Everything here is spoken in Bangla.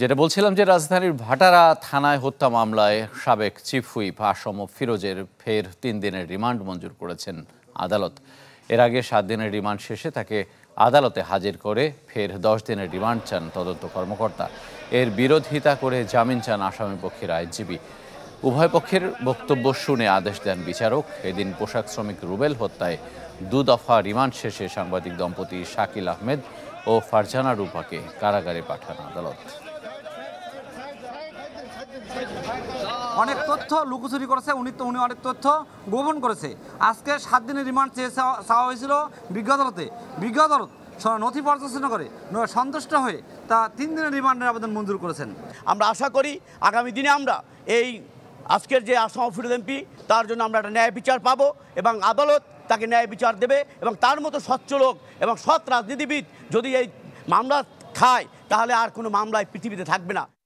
যেটা বলছিলাম যে রাজধানীর ভাটারা থানায় হত্যা মামলায় সাবেক চিফ হুইপ আসম ফিরোজের ফের তিন দিনের রিমান্ড মঞ্জুর করেছেন আদালত এর আগে সাত দিনের রিমান্ড শেষে তাকে আদালতে হাজির করে ফের দশ দিনের রিমান্ড চান তদন্ত কর্মকর্তা এর বিরোধিতা করে জামিন চান আসামি পক্ষের আইনজীবী উভয় পক্ষের বক্তব্য শুনে আদেশ দেন বিচারক এদিন পোশাক শ্রমিক রুবেল হত্যায় দু দফা রিমান্ড শেষে সাংবাদিক দম্পতি শাকিল আহমেদ ও ফারজানা রূপাকে কারাগারে পাঠান আদালত অনেক তথ্য লুকোচুরি করেছে উনি তো উনি অনেক তথ্য গোপন করেছে আজকে সাত দিনের রিমান্ড চেয়ে চাওয়া হয়েছিল বিজ্ঞ আদালতে বিজ্ঞ আদালত নথি পর্যালোচনা করে সন্তুষ্ট হয়ে তা তিন দিনের রিমান্ডের আবেদন মঞ্জুর করেছেন আমরা আশা করি আগামী দিনে আমরা এই আজকের যে আসাম অফিরুল এমপি তার জন্য আমরা একটা ন্যায় বিচার পাবো এবং আদালত তাকে ন্যায় বিচার দেবে এবং তার মতো স্বচ্ছ লোক এবং সৎ রাজনীতিবিদ যদি এই মামলা খায় তাহলে আর কোনো মামলায় পৃথিবীতে থাকবে না